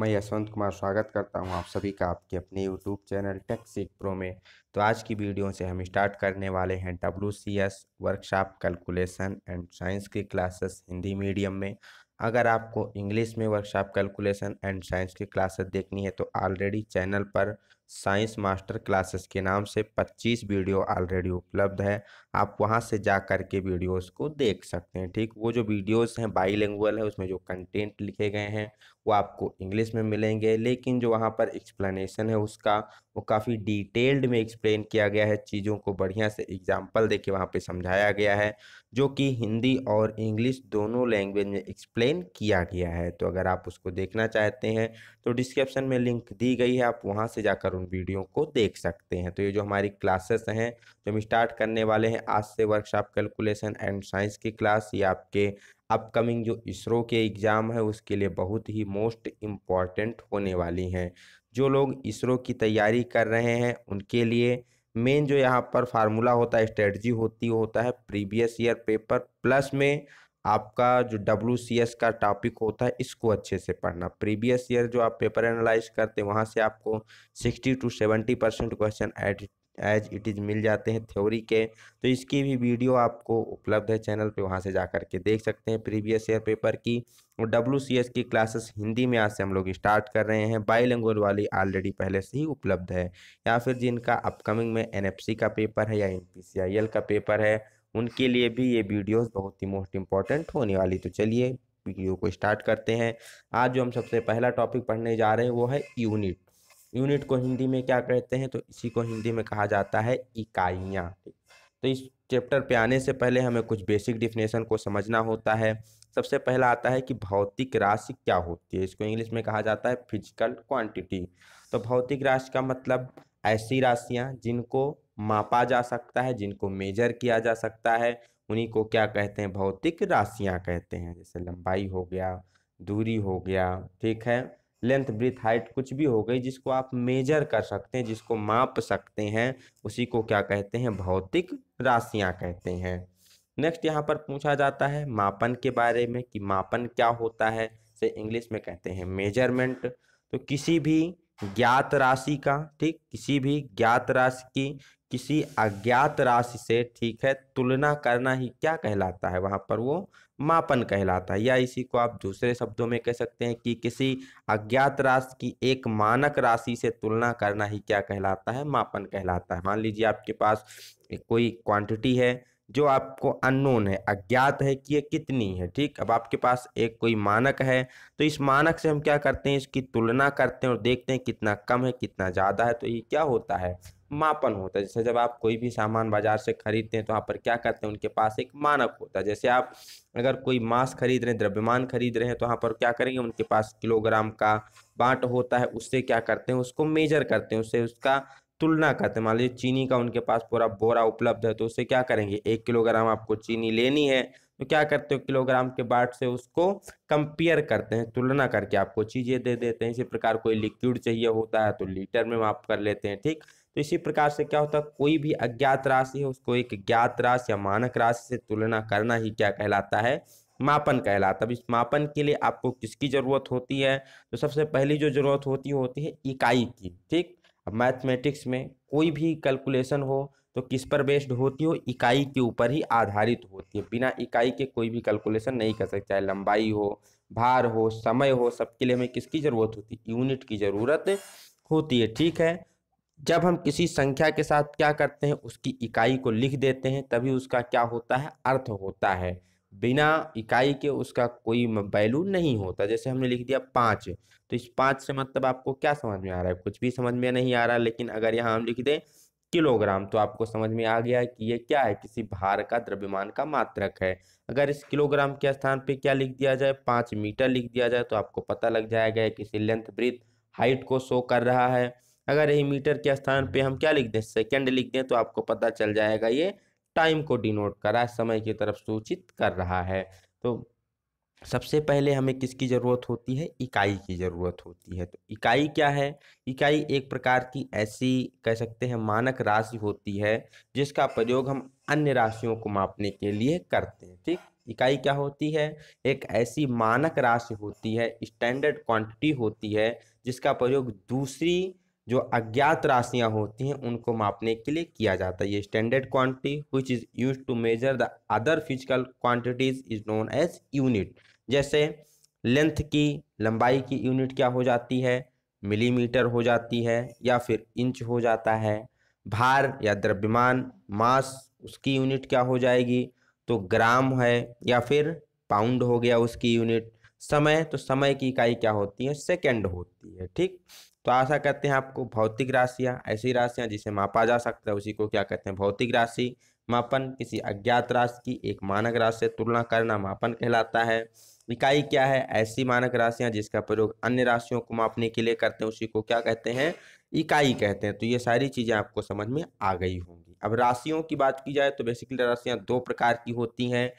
मैं यशवंत कुमार स्वागत करता हूं आप सभी का आपके अपने यूट्यूब चैनल टेक प्रो में तो आज की वीडियो से हम स्टार्ट करने वाले हैं W C S workshop calculation and science की क्लासेस हिंदी मीडियम में अगर आपको इंग्लिश में वर्कशॉप कैलकुलेशन एंड साइंस की क्लासेस देखनी है तो ऑलरेडी चैनल पर साइंस मास्टर क्लासेस के नाम से 25 वीडियो ऑलरेडी उपलब्ध है आप वहाँ से जा कर के वीडियोस को देख सकते हैं ठीक वो जो वीडियोस हैं बाई है उसमें जो कंटेंट लिखे गए हैं वो आपको इंग्लिश में मिलेंगे लेकिन जो वहाँ पर एक्सप्लेनेशन है उसका वो काफ़ी डिटेल्ड में एक्सप्लेन किया गया है चीज़ों को बढ़िया से एग्जाम्पल दे के वहाँ पर समझाया गया है जो कि हिंदी और इंग्लिश दोनों लैंग्वेज में एक्सप्लेन किया गया है तो अगर आप उसको देखना चाहते हैं तो डिस्क्रिप्शन में लिंक दी गई है आप वहाँ से जाकर उन वीडियो को देख सकते हैं तो ये जो हमारी क्लासेस हैं जो हम स्टार्ट करने वाले हैं आज से वर्कशॉप कैलकुलेशन एंड साइंस की क्लास ये आपके अपकमिंग जो इसरो के एग्ज़ाम है उसके लिए बहुत ही मोस्ट इम्पॉर्टेंट होने वाली हैं जो लोग इसरो की तैयारी कर रहे हैं उनके लिए मेन जो यहाँ पर फार्मूला होता है स्ट्रेटजी होती होता है प्रीवियस ईयर पेपर प्लस में आपका जो डब्ल्यू सी एस का टॉपिक होता है इसको अच्छे से पढ़ना प्रीवियस ईयर जो आप पेपर एनालाइज करते हैं वहाँ से आपको sixty to seventy percent question at as it is मिल जाते हैं थ्योरी के तो इसकी भी वीडियो आपको उपलब्ध है चैनल पे वहाँ से जा कर के देख सकते हैं प्रीवियस ईयर पेपर की और डब्ल्यू सी एस की क्लासेस हिंदी में आज से हम लोग स्टार्ट कर रहे हैं बाई लैंग्वेज वाली ऑलरेडी पहले से ही उपलब्ध है या फिर जिनका अपकमिंग में एन एफ सी का पेपर है या M P C I L का पेपर है उनके लिए भी ये वीडियोज़ बहुत ही मोस्ट इम्पॉर्टेंट होने वाली तो चलिए वीडियो को स्टार्ट करते हैं आज जो हम सबसे पहला टॉपिक पढ़ने जा रहे हैं वो है यूनिट यूनिट को हिंदी में क्या कहते हैं तो इसी को हिंदी में कहा जाता है इकाइयाँ तो इस चैप्टर पे आने से पहले हमें कुछ बेसिक डिफिनेशन को समझना होता है सबसे पहला आता है कि भौतिक राशि क्या होती है इसको इंग्लिश में कहा जाता है फिजिकल क्वांटिटी तो भौतिक राशि का मतलब ऐसी राशियाँ जिनको मापा जा सकता है जिनको मेजर किया जा सकता है उन्हीं को क्या कहते हैं भौतिक राशियाँ कहते हैं जैसे लंबाई हो गया दूरी हो गया ठीक है लेंथ ब्रिथ हाइट कुछ भी हो गई जिसको आप मेजर कर सकते हैं जिसको माप सकते हैं उसी को क्या कहते हैं भौतिक राशियां कहते हैं नेक्स्ट यहाँ पर पूछा जाता है मापन के बारे में कि मापन क्या होता है से इंग्लिश में कहते हैं मेजरमेंट तो किसी भी ज्ञात राशि का ठीक किसी भी ज्ञात राशि की किसी अज्ञात राशि से ठीक है तुलना करना ही क्या कहलाता है वहाँ पर वो मापन कहलाता है या इसी को आप दूसरे शब्दों में कह सकते हैं कि किसी अज्ञात राशि की एक मानक राशि से तुलना करना ही क्या कहलाता है मापन कहलाता है मान लीजिए आपके पास कोई क्वांटिटी है जो आपको अननोन है अज्ञात है कि ये कितनी है ठीक अब आपके पास एक कोई मानक है तो इस मानक से हम क्या करते हैं इसकी तुलना करते हैं और देखते हैं कितना कम है कितना ज़्यादा है तो ये क्या होता है मापन होता है जैसे जब आप कोई भी सामान बाजार से खरीदते हैं तो वहाँ पर क्या करते हैं उनके पास एक मानक होता है जैसे आप अगर कोई मांस खरीद रहे हैं द्रव्यमान खरीद रहे हैं तो वहाँ पर क्या करेंगे उनके पास किलोग्राम का बाट होता है उससे क्या करते हैं उसको मेजर करते हैं उससे उसका तुलना करते हैं मान लीजिए चीनी का उनके पास पूरा बोरा उपलब्ध है तो उससे क्या करेंगे एक किलोग्राम आपको चीनी लेनी है तो क्या करते हो किलोग्राम के बाट से उसको कंपेयर करते हैं तुलना करके आपको चीज़ें दे देते हैं इसी प्रकार कोई लिक्विड चाहिए होता है तो लीटर में माप कर लेते हैं ठीक तो इसी प्रकार से क्या होता है कोई भी अज्ञात राशि है उसको एक ज्ञात राशि या मानक राशि से तुलना करना ही क्या कहलाता है मापन कहलाता है इस मापन के लिए आपको किसकी ज़रूरत होती है तो सबसे पहली जो ज़रूरत होती होती है इकाई की ठीक अब मैथमेटिक्स में कोई भी कैलकुलेशन हो तो किस पर बेस्ड होती हो इकाई के ऊपर ही आधारित होती है बिना इकाई के कोई भी कैलकुलेशन नहीं कर सकते चाहे लंबाई हो भार हो समय हो सबके लिए हमें किसकी ज़रूरत होती है यूनिट की ज़रूरत होती है ठीक है जब हम किसी संख्या के साथ क्या करते हैं उसकी इकाई को लिख देते हैं तभी उसका क्या होता है अर्थ होता है बिना इकाई के उसका कोई वैल्यू नहीं होता जैसे हमने लिख दिया पाँच तो इस पाँच से मतलब आपको क्या समझ में आ रहा है कुछ भी समझ में नहीं आ रहा लेकिन अगर यहाँ हम लिख दें किलोग्राम तो आपको समझ में आ गया कि ये क्या है किसी भार का द्रव्यमान का मात्रक है अगर इस किलोग्राम के स्थान पे क्या लिख दिया जाए पाँच मीटर लिख दिया जाए तो आपको पता लग जाएगा कि इसे लेंथ ब्रिथ हाइट को शो कर रहा है अगर यही मीटर के स्थान पे हम क्या लिख दें सेकेंड लिख दें तो आपको पता चल जाएगा ये टाइम को डिनोट कर रहा है समय की तरफ सूचित कर रहा है तो सबसे पहले हमें किसकी ज़रूरत होती है इकाई की ज़रूरत होती है तो इकाई क्या है इकाई एक प्रकार की ऐसी कह सकते हैं मानक राशि होती है जिसका प्रयोग हम अन्य राशियों को मापने के लिए करते हैं ठीक इकाई क्या होती है एक ऐसी मानक राशि होती है स्टैंडर्ड क्वांटिटी होती है जिसका प्रयोग दूसरी जो अज्ञात राशियां होती हैं उनको मापने के लिए किया जाता है ये standard quantity which is use to measure the other physical quantities is known as unit जैसे लेंथ की लंबाई की यूनिट क्या हो जाती है मिलीमीटर हो जाती है या फिर इंच हो जाता है भार या द्रव्यमान मास उसकी यूनिट क्या हो जाएगी तो ग्राम है या फिर पाउंड हो गया उसकी यूनिट समय तो समय की इकाई क्या होती है सेकंड होती है ठीक तो आशा करते हैं आपको भौतिक राशियाँ ऐसी राशियाँ जिसे मापा जा सकता है उसी को क्या कहते हैं भौतिक राशि मापन किसी अज्ञात राशि की एक मानक राशि से तुलना करना मापन कहलाता है इकाई क्या है ऐसी मानक राशियाँ जिसका प्रयोग अन्य राशियों को मापने के लिए करते हैं उसी को क्या कहते हैं इकाई कहते हैं तो ये सारी चीज़ें आपको समझ में आ गई होंगी अब राशियों की बात की जाए तो बेसिकली राशियाँ दो प्रकार की होती हैं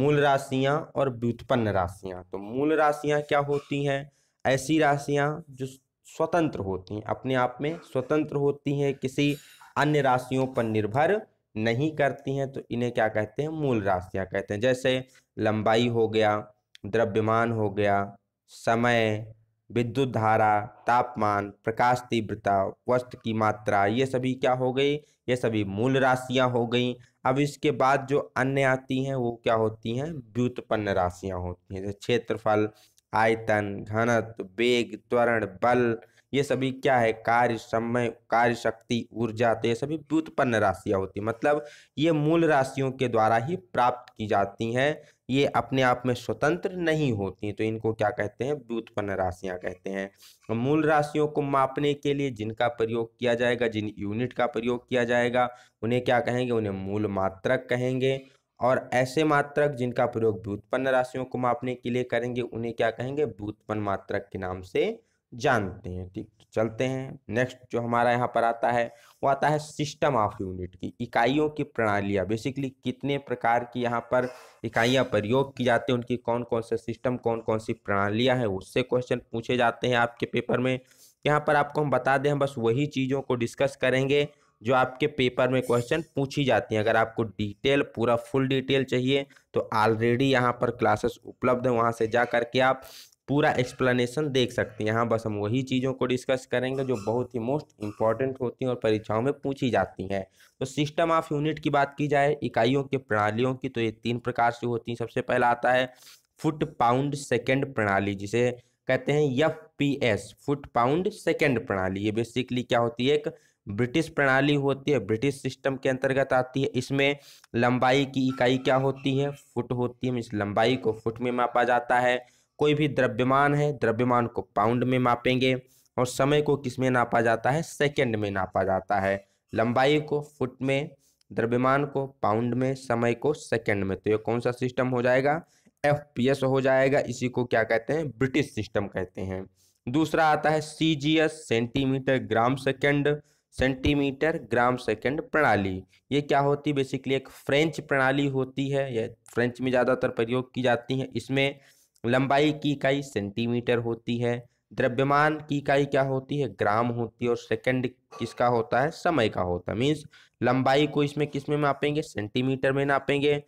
मूल राशियाँ और व्युत्पन्न राशियाँ तो मूल राशियाँ क्या होती हैं ऐसी राशियाँ जो स्वतंत्र होती हैं अपने आप में स्वतंत्र होती हैं किसी अन्य राशियों पर निर्भर नहीं करती हैं तो इन्हें क्या कहते हैं मूल राशियाँ कहते हैं जैसे लंबाई हो गया द्रव्यमान हो गया समय विद्युत धारा तापमान प्रकाश तीव्रता वस्त्र की मात्रा ये सभी क्या हो गई ये सभी मूल राशियाँ हो गई अब इसके बाद जो अन्य आती हैं वो क्या होती हैं व्युत्पन्न राशियाँ होती हैं जैसे क्षेत्रफल आयतन घनत्व वेग त्वरण बल ये सभी क्या है कार्य समय कार्य शक्ति ऊर्जा तो ये सभी व्युत्पन्न राशियाँ होती हैं मतलब ये मूल राशियों के द्वारा ही प्राप्त की जाती हैं ये अपने आप में स्वतंत्र नहीं होती तो इनको क्या कहते हैं व्युत्पन्न राशियाँ कहते हैं मूल राशियों को मापने के लिए जिनका प्रयोग किया जाएगा जिन यूनिट का प्रयोग किया जाएगा उन्हें क्या कहेंगे उन्हें मूल मात्रक कहेंगे और ऐसे मात्रक जिनका प्रयोग व्युत्पन्न राशियों को मापने के लिए करेंगे उन्हें क्या कहेंगे व्युत्पन्न मात्रक के नाम से जानते हैं ठीक तो चलते हैं नेक्स्ट जो हमारा यहाँ पर आता है वो आता है सिस्टम ऑफ यूनिट की इकाइयों की प्रणालियाँ बेसिकली कितने प्रकार की यहाँ पर इकाइयाँ प्रयोग की जाती हैं उनकी कौन कौन से सिस्टम कौन कौन सी प्रणालियाँ हैं उससे क्वेश्चन पूछे जाते हैं आपके पेपर में यहाँ पर आपको हम बता दें हम बस वही चीज़ों को डिस्कस करेंगे जो आपके पेपर में क्वेश्चन पूछी जाती हैं अगर आपको डिटेल पूरा फुल डिटेल चाहिए तो ऑलरेडी यहाँ पर क्लासेस उपलब्ध हैं वहाँ से जा करके आप पूरा एक्सप्लेनेशन देख सकते हैं यहाँ बस हम वही चीज़ों को डिस्कस करेंगे जो बहुत ही मोस्ट इंपॉर्टेंट होती हैं और परीक्षाओं में पूछी जाती हैं तो सिस्टम ऑफ यूनिट की बात की जाए इकाइयों के प्रणालियों की तो ये तीन प्रकार से होती हैं सबसे पहला आता है फुट पाउंड सेकेंड प्रणाली जिसे कहते हैं F P S foot pound second प्रणाली ये बेसिकली क्या होती है एक ब्रिटिश प्रणाली होती है ब्रिटिश सिस्टम के अंतर्गत आती है इसमें लंबाई की इकाई क्या होती है फुट होती है इस लंबाई को फुट में मापा जाता है कोई भी द्रव्यमान है द्रव्यमान को पाउंड में मापेंगे और समय को किस में नापा जाता है सेकंड में नापा जाता है लंबाई को फुट में द्रव्यमान को पाउंड में समय को सेकेंड में तो ये कौन सा सिस्टम हो जाएगा एफ पी एस हो जाएगा इसी को क्या कहते हैं ब्रिटिश सिस्टम कहते हैं दूसरा आता है C G S centimetre gram second centimetre gram second प्रणाली ये क्या होती है बेसिकली एक फ्रेंच प्रणाली होती है यह फ्रेंच में ज़्यादातर प्रयोग की जाती है इसमें लंबाई की इकाई सेंटीमीटर होती है द्रव्यमान की इकाई क्या होती है ग्राम होती है और सेकंड किसका होता है समय का होता है मीन्स लंबाई को इसमें किस में मापेंगे सेंटीमीटर में नापेंगे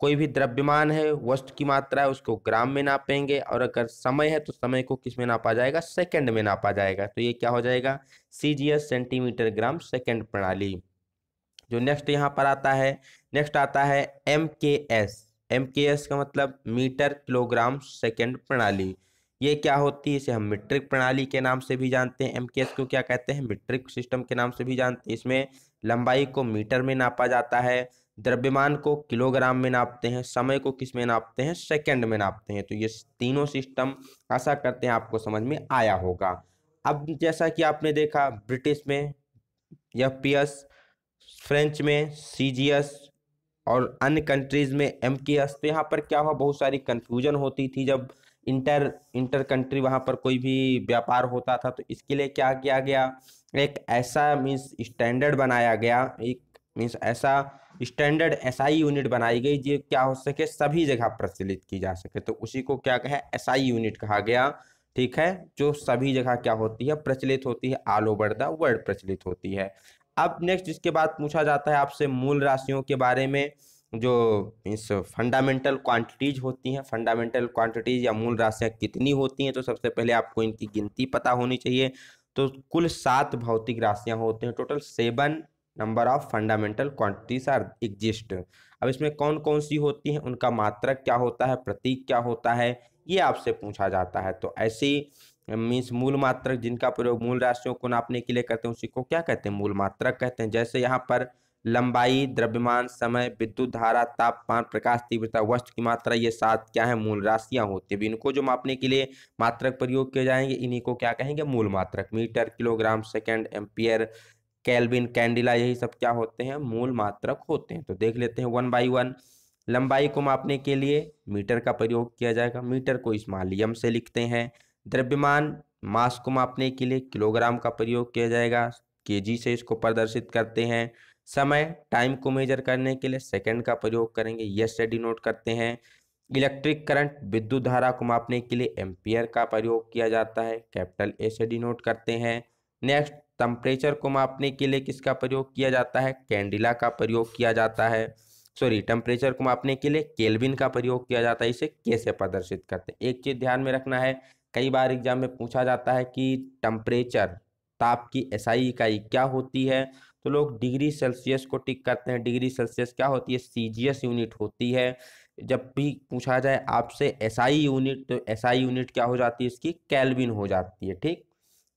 कोई भी द्रव्यमान है वस्तु की मात्रा है उसको ग्राम में नापेंगे और अगर समय है तो समय को किस में नापा जाएगा सेकंड में नापा जाएगा तो ये क्या हो जाएगा C G S centimetre gram second प्रणाली जो नेक्स्ट यहाँ पर आता है नेक्स्ट आता है एम के एस एम के एस का मतलब मीटर किलोग्राम सेकेंड प्रणाली ये क्या होती है इसे हम मीट्रिक प्रणाली के नाम से भी जानते हैं एम के एस को क्या कहते हैं मीट्रिक सिस्टम के नाम से भी जानते हैं इसमें लंबाई को मीटर में नापा जाता है द्रव्यमान को किलोग्राम में नापते हैं समय को किस में नापते हैं सेकंड में नापते हैं तो ये तीनों सिस्टम आशा करते हैं आपको समझ में आया होगा अब जैसा कि आपने देखा ब्रिटिश में एफ फ्रेंच में सी और अन्य कंट्रीज़ में एम तो यहाँ पर क्या हुआ बहुत सारी कन्फ्यूजन होती थी जब इंटर इंटर कंट्री वहाँ पर कोई भी व्यापार होता था तो इसके लिए क्या किया गया एक ऐसा मीन्स स्टैंडर्ड बनाया गया एक मीन्स ऐसा स्टैंडर्ड एसआई यूनिट बनाई गई जो क्या हो सके सभी जगह प्रचलित की जा सके तो उसी को क्या कहा एसआई यूनिट कहा गया ठीक है जो सभी जगह क्या होती है प्रचलित होती है ऑल ओवर द वर्ल्ड प्रचलित होती है अब नेक्स्ट इसके बाद पूछा जाता है आपसे मूल राशियों के बारे में जो इस फंडामेंटल क्वांटिटीज होती हैं फंडामेंटल क्वांटिटीज या मूल राशियाँ कितनी होती हैं तो सबसे पहले आपको इनकी गिनती पता होनी चाहिए तो कुल सात भौतिक राशियाँ होती हैं total seven number of fundamental quantities are exist अब इसमें कौन कौन सी होती हैं उनका मात्रक क्या होता है प्रतीक क्या होता है ये आपसे पूछा जाता है तो ऐसी मीन्स मूल मात्रक जिनका प्रयोग मूल राशियों को नापने के लिए करते हैं उसी को क्या कहते हैं मूल मात्रक कहते हैं जैसे यहाँ पर लंबाई द्रव्यमान समय विद्युत धारा तापमान प्रकाश तीव्रता वस्तु की मात्रा ये सात क्या है मूल राशियां होती है इनको जो मापने के लिए मात्रक प्रयोग किए जाएंगे इन्हीं को क्या कहेंगे मूल मात्रक metre kilogram second ampere kelvin candela यही सब क्या होते हैं मूल मात्रक होते हैं तो देख लेते हैं वन बाई वन लंबाई को मापने के लिए मीटर का प्रयोग किया जाएगा मीटर को स्मालियम से लिखते हैं द्रव्यमान मास को मापने के लिए किलोग्राम का प्रयोग किया जाएगा के से इसको प्रदर्शित करते हैं समय टाइम को मेजर करने के लिए सेकेंड का प्रयोग करेंगे यस से डिनोट करते हैं इलेक्ट्रिक करंट विद्युत धारा को मापने के लिए एम्पियर का प्रयोग किया जाता है कैपिटल ए से डिनोट करते हैं नेक्स्ट टेम्परेचर को मापने के लिए किसका प्रयोग किया जाता है कैंडिला का प्रयोग किया जाता है सॉरी टेम्परेचर को मापने के लिए केल्विन का प्रयोग किया जाता है इसे कैसे प्रदर्शित करते हैं एक चीज़ ध्यान में रखना है कई बार एग्जाम में पूछा जाता है कि टेम्परेचर ताप की एसआई इकाई क्या होती है तो लोग डिग्री सेल्सियस को टिक करते हैं डिग्री सेल्सियस क्या होती है सीजीएस यूनिट होती है जब भी पूछा जाए आपसे एसआई यूनिट तो एसआई यूनिट क्या हो जाती है इसकी कैलविन हो जाती है ठीक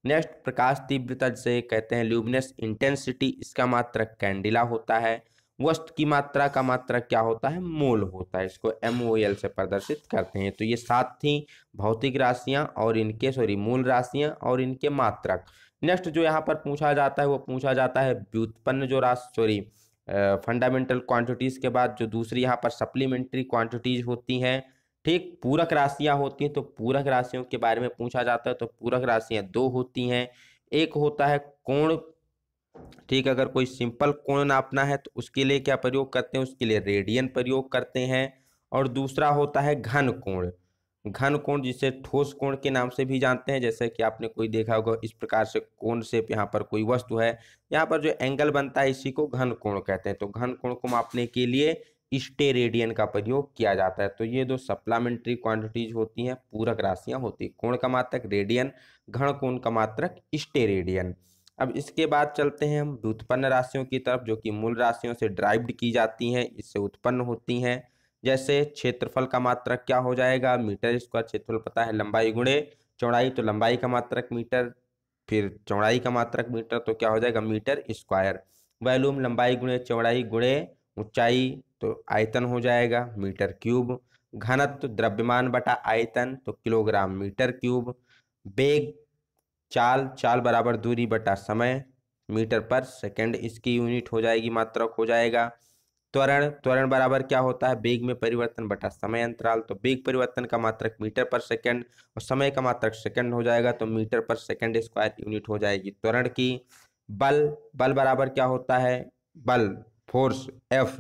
नेक्स्ट प्रकाश तीव्रता जिसे कहते हैं ल्यूमिनस इंटेंसिटी इसका मात्रक कैंडिला होता है वस्त की मात्रा का मात्रक क्या होता है मोल होता है इसको एम ओ एल से प्रदर्शित करते हैं तो ये सात थी भौतिक राशियां और इनके सॉरी मूल राशियां और इनके मात्रक नेक्स्ट जो यहाँ पर पूछा जाता है वो पूछा जाता है व्युत्पन्न जो राशि सॉरी फंडामेंटल क्वांटिटीज़ के बाद जो दूसरी यहाँ पर सप्लीमेंट्री क्वांटिटीज़ होती हैं ठीक पूरक राशियां होती हैं तो पूरक राशियों के बारे में पूछा जाता है तो पूरक राशियां दो होती हैं एक होता है कोण ठीक अगर कोई सिंपल कोण नापना है तो उसके लिए क्या प्रयोग करते हैं उसके लिए रेडियन प्रयोग करते हैं और दूसरा होता है घन कोण घन कोण जिसे ठोस कोण के नाम से भी जानते हैं जैसे कि आपने कोई देखा होगा इस प्रकार से कोण से यहाँ पर कोई वस्तु है यहाँ पर जो एंगल बनता है इसी को घन कोण कहते हैं तो घन कोण को मापने के लिए स्टेरेडियन का प्रयोग किया जाता है तो ये दो सप्लामेंट्री क्वांटिटीज होती हैं पूरक राशियां होती कोण का मात्रक रेडियन घन कोण का मात्रक स्टेरेडियन अब इसके बाद चलते हैं हम व्युत्पन्न राशियों की तरफ जो कि मूल राशियों से ड्राइव्ड की जाती हैं इससे उत्पन्न होती हैं जैसे क्षेत्रफल का मात्रक क्या हो जाएगा मीटर स्क्वायर क्षेत्रफल पता है लंबाई गुणे चौड़ाई तो लंबाई का मात्रक मीटर फिर चौड़ाई का मात्रक मीटर तो क्या हो जाएगा मीटर स्क्वायर वैल्यूम लंबाई गुणे चौड़ाई गुणे ऊंचाई तो आयतन हो जाएगा मीटर क्यूब घनत्व द्रव्यमान बटा आयतन तो किलोग्राम मीटर क्यूब बेग चाल चाल बराबर दूरी बटा समय मीटर पर सेकंड इसकी यूनिट हो जाएगी मात्रक हो जाएगा त्वरण त्वरण बराबर क्या होता है बेग में परिवर्तन बटा समय अंतराल तो बेग परिवर्तन का मात्रक मीटर पर सेकंड और समय का मात्रक सेकंड हो जाएगा तो मीटर पर सेकंड स्क्वायर यूनिट हो जाएगी त्वरण की बल बल बराबर क्या होता है बल फोर्स एफ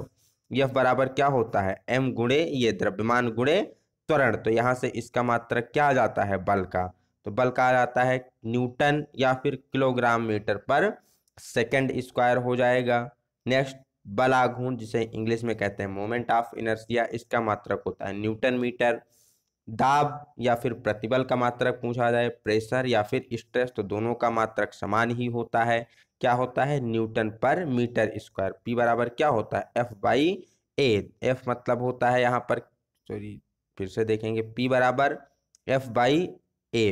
यह बराबर क्या होता है एम गुणे ये द्रव्यमान गुणे त्वरण तो यहाँ से इसका मात्रक क्या आ जाता है बल का तो बल का आ जाता है न्यूटन या फिर kilogram metre per second square हो जाएगा नेक्स्ट बल जिसे इंग्लिश में कहते हैं मोमेंट ऑफ इनर्सिया इसका मात्रक होता है न्यूटन मीटर दाब या फिर प्रतिबल का मात्रक पूछा जाए प्रेशर या फिर स्ट्रेस तो दोनों का मात्रक समान ही होता है क्या होता है न्यूटन पर मीटर स्क्वायर पी बराबर क्या होता है एफ बाई ए एफ मतलब होता है यहाँ पर सॉरी फिर से देखेंगे पी बराबर एफ बाई ए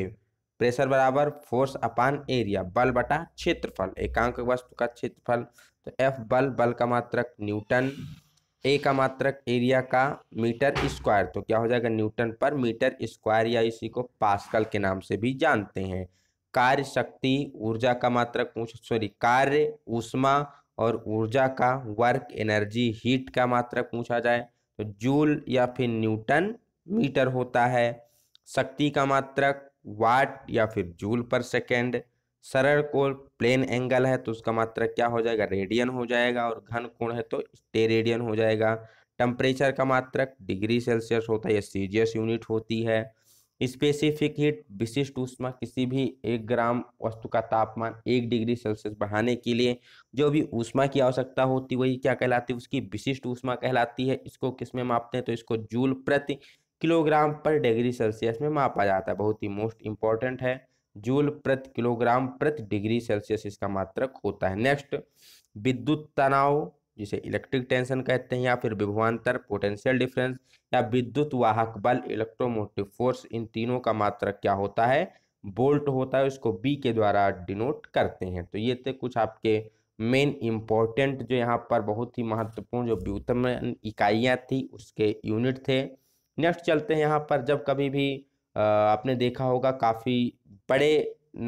प्रेशर बराबर फोर्स अपान एरिया बल बटा क्षेत्रफल एकांक वस्तु का क्षेत्रफल तो एफ बल बल का मात्रक न्यूटन ए का मात्रक एरिया का मीटर स्क्वायर तो क्या हो जाएगा न्यूटन पर मीटर स्क्वायर या इसी को पास्कल के नाम से भी जानते हैं कार्य शक्ति ऊर्जा का मात्रक सॉरी कार्य ऊष्मा और ऊर्जा का वर्क एनर्जी हीट का मात्रक पूछा जाए तो जूल या फिर न्यूटन मीटर होता है शक्ति का मात्रक वाट या फिर जूल पर सेकेंड सरल कोण प्लेन एंगल है तो उसका मात्रक क्या हो जाएगा रेडियन हो जाएगा और घन कोण है तो रेडियन हो जाएगा टेम्परेचर का मात्रक डिग्री सेल्सियस होता है या सीजियस यूनिट होती है स्पेसिफिक हीट विशिष्ट ऊष्मा किसी भी एक ग्राम वस्तु का तापमान एक डिग्री सेल्सियस बढ़ाने के लिए जो भी ऊष्मा की आवश्यकता होती वही क्या कहलाती है उसकी विशिष्ट ऊष्मा कहलाती है इसको किस में मापते हैं तो इसको जूल प्रति किलोग्राम पर डिग्री सेल्सियस में मापा जाता है बहुत ही मोस्ट इंपॉर्टेंट है जूल प्रति किलोग्राम प्रति डिग्री सेल्सियस इसका मात्रक होता है नेक्स्ट विद्युत तनाव जिसे इलेक्ट्रिक टेंशन कहते हैं या फिर विभवान्तर पोटेंशियल डिफरेंस या विद्युत वाहक बल इलेक्ट्रोमोटिव फोर्स इन तीनों का मात्रक क्या होता है बोल्ट होता है उसको बी के द्वारा डिनोट करते हैं तो ये थे कुछ आपके मेन इम्पॉर्टेंट जो यहाँ पर बहुत ही महत्वपूर्ण जो व्युतमन इकाइयाँ थी उसके यूनिट थे नेक्स्ट चलते हैं यहाँ पर जब कभी भी आपने देखा होगा काफ़ी बड़े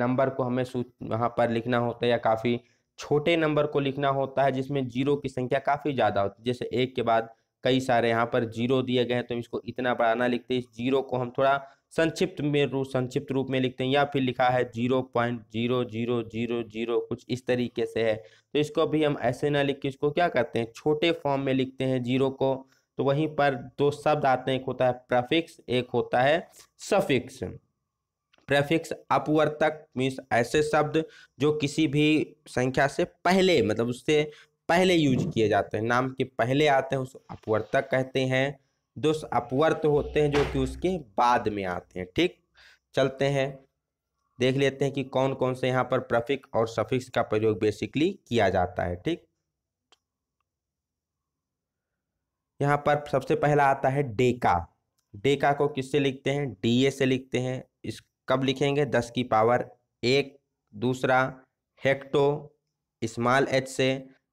नंबर को हमें वहाँ पर लिखना होता है या काफ़ी छोटे नंबर को लिखना होता है जिसमें जीरो की संख्या काफ़ी ज़्यादा होती है जैसे एक के बाद कई सारे यहाँ पर जीरो दिए गए हैं तो इसको इतना बड़ा ना लिखते इस जीरो को हम थोड़ा संक्षिप्त में रूप संक्षिप्त रूप में लिखते हैं या फिर लिखा है zero point zero zero zero zero कुछ इस तरीके से है तो इसको भी हम ऐसे ना लिख के इसको क्या करते हैं छोटे फॉर्म में लिखते हैं जीरो को तो वहीं पर दो शब्द आते हैं एक होता है प्रफिक्स एक होता है सफिक्स प्रेफिक्स अपवर्तक मीन्स ऐसे शब्द जो किसी भी संख्या से पहले मतलब उससे पहले यूज किए जाते हैं नाम के पहले आते हैं उसको अपवर्तक कहते हैं दुष अपवर्त होते हैं जो कि उसके बाद में आते हैं ठीक चलते हैं देख लेते हैं कि कौन कौन से यहाँ पर प्रफिक और सफिक्स का प्रयोग बेसिकली किया जाता है ठीक यहाँ पर सबसे पहला आता है डेका डेका को किससे लिखते हैं डीए से लिखते हैं कब लिखेंगे दस की पावर एक दूसरा हेक्टो स्मॉल एच से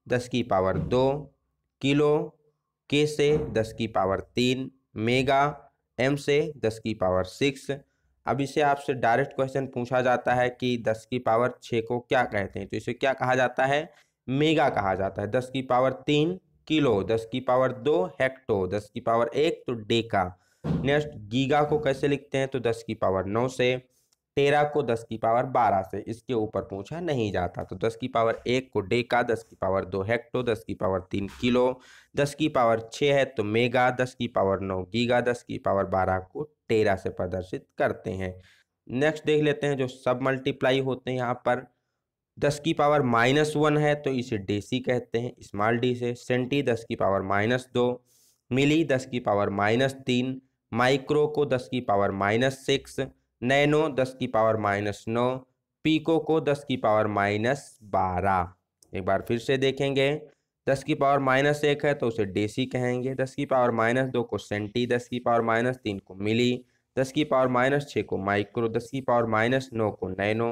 दस की पावर दो किलो के से दस की पावर तीन मेगा एम से दस की पावर सिक्स अब इसे आपसे डायरेक्ट क्वेश्चन पूछा जाता है कि दस की पावर छः को क्या कहते हैं तो इसे क्या कहा जाता है मेगा कहा जाता है दस की पावर तीन किलो दस की पावर दो हेक्टो दस की पावर एक तो डेका नेक्स्ट गीगा को कैसे लिखते हैं तो दस की पावर नौ से तेरह को दस की पावर बारह से इसके ऊपर पूछा नहीं जाता तो दस की पावर एक को डेका दस की पावर दो हेक्टो दस की पावर तीन किलो दस की पावर छः है तो मेगा दस की पावर नौ गीगा दस की पावर बारह को तेरह से प्रदर्शित करते हैं नेक्स्ट देख लेते हैं जो सब मल्टीप्लाई होते हैं यहाँ पर दस की पावर माइनस वन है तो इसे डेसी कहते हैं स्मॉल डी से सेंटी दस की पावर माइनस दो मिली दस की पावर माइनस तीन माइक्रो को दस की पावर माइनस सिक्स नैनो दस की पावर माइनस नौ पीको को दस की पावर माइनस बारह एक बार फिर से देखेंगे दस की पावर माइनस एक है तो उसे डेसी कहेंगे दस की पावर माइनस दो को सेंटी दस की पावर माइनस तीन को मिली दस की पावर माइनस छः को माइक्रो दस की पावर माइनस नौ को नैनो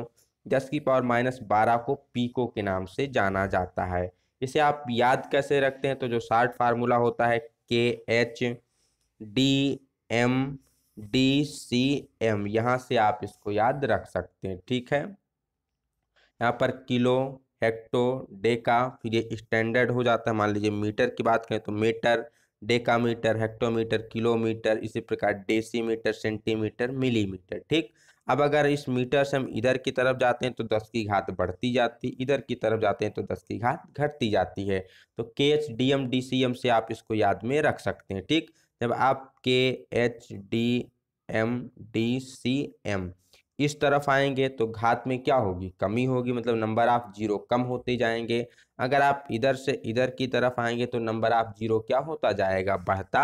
दस की पावर माइनस बारह को पीको के नाम से जाना जाता है इसे आप याद कैसे रखते हैं तो जो शार्ट फार्मूला होता है K H D M D C M यहाँ से आप इसको याद रख सकते हैं ठीक है यहाँ पर किलो हेक्टो डेका फिर ये स्टैंडर्ड हो जाता है मान लीजिए मीटर की बात करें तो metre decametre hectometre kilometre इसी प्रकार डेसीमीटर सेंटीमीटर मिलीमीटर ठीक अब अगर इस मीटर से हम इधर की तरफ जाते हैं तो दस की घात बढ़ती जाती इधर की तरफ जाते हैं तो दस की घात घटती जाती है तो K H D M D C M से आप इसको याद में रख सकते हैं ठीक जब आप K H D M D C M इस तरफ आएंगे तो घात में क्या होगी कमी होगी मतलब नंबर ऑफ जीरो कम होते जाएंगे अगर आप इधर से इधर की तरफ आएंगे तो नंबर ऑफ जीरो क्या होता जाएगा बढ़ता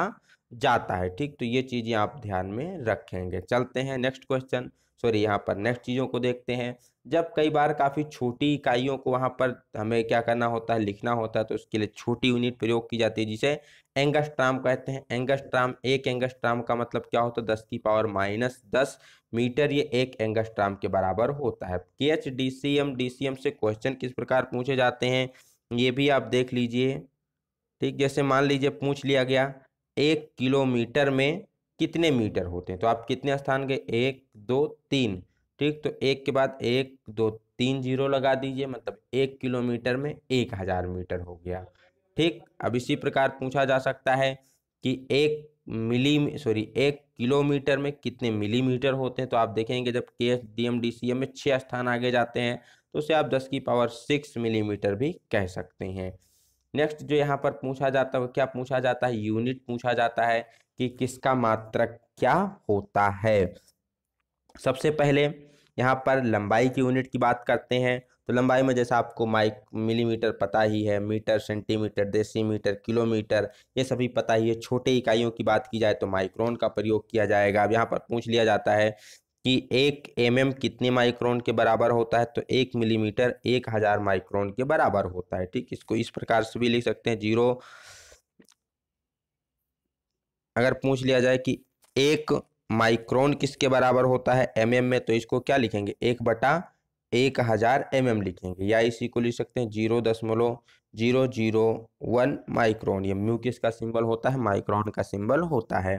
जाता है ठीक तो ये चीज़ें आप ध्यान में रखेंगे चलते हैं नेक्स्ट क्वेश्चन सॉरी यहाँ पर नेक्स्ट चीज़ों को देखते हैं जब कई बार काफ़ी छोटी इकाइयों को वहाँ पर हमें क्या करना होता है लिखना होता है तो उसके लिए छोटी यूनिट प्रयोग की जाती है जिसे एंगस्ट्राम कहते हैं एंगस्ट्राम एक एंगस्ट्राम का मतलब क्या होता है दस की पावर माइनस दस मीटर ये एक एंगस्ट्राम के बराबर होता है K H D C M D C M से क्वेश्चन किस प्रकार पूछे जाते हैं ये भी आप देख लीजिए ठीक जैसे मान लीजिए पूछ लिया गया एक किलोमीटर में कितने मीटर होते हैं तो आप कितने स्थान गए एक दो तीन ठीक तो एक के बाद एक दो तीन जीरो लगा दीजिए मतलब एक किलोमीटर में एक हजार मीटर हो गया ठीक अब इसी प्रकार पूछा जा सकता है कि एक मिली सॉरी एक किलोमीटर में कितने मिलीमीटर होते हैं तो आप देखेंगे जब K S D M D C M में छः स्थान आगे जाते हैं तो उसे आप दस की पावर सिक्स मिलीमीटर भी कह सकते हैं नेक्स्ट जो यहाँ पर पूछा जाता है क्या पूछा जाता है यूनिट पूछा जाता है कि किसका मात्रक क्या होता है सबसे पहले यहाँ पर लंबाई की यूनिट की बात करते हैं तो लंबाई में जैसा आपको माइक मिलीमीटर पता ही है मीटर सेंटीमीटर डेसीमीटर किलोमीटर ये सभी पता ही है छोटे इकाइयों की बात की जाए तो माइक्रोन का प्रयोग किया जाएगा अब यहाँ पर पूछ लिया जाता है कि एक एम mm कितने माइक्रोन के बराबर होता है तो एक मिलीमीटर एक हज़ार माइक्रोन के बराबर होता है ठीक इसको इस प्रकार से भी लिख सकते हैं जीरो अगर पूछ लिया जाए कि एक माइक्रोन किसके बराबर होता है एम mm में तो इसको क्या लिखेंगे एक बटा एक हज़ार एम mm लिखेंगे या इसी को लिख सकते हैं जीरो दशमलव जीरो जीरो वन माइक्रोन ये म्यू किसका सिंबल होता है माइक्रोन का सिंबल होता है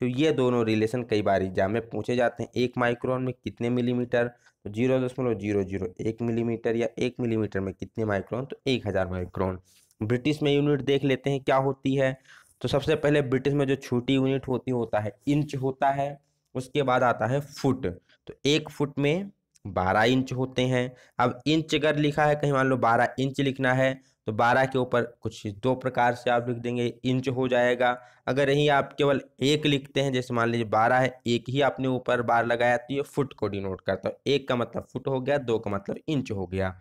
तो ये दोनों रिलेशन कई बार एग्जाम में पूछे जाते हैं एक माइक्रोन में कितने मिलीमीटर तो जीरो दशमलव जीरो जीरो एक मिलीमीटर या एक मिलीमीटर में कितने माइक्रोन तो एक हज़ार माइक्रोन ब्रिटिश में यूनिट देख लेते हैं क्या होती है तो सबसे पहले ब्रिटिश में जो छोटी यूनिट होती होता है इंच होता है उसके बाद आता है फुट तो एक फुट में बारह इंच होते हैं अब इंच अगर लिखा है कहीं मान लो बारह इंच लिखना है तो बारह के ऊपर कुछ दो प्रकार से आप लिख देंगे इंच हो जाएगा अगर यही आप केवल एक लिखते हैं जैसे मान लीजिए बारह है एक ही आपने ऊपर बार लगाया तो ये फुट को डिनोट करता है एक का मतलब फुट हो गया दो का मतलब इंच हो गया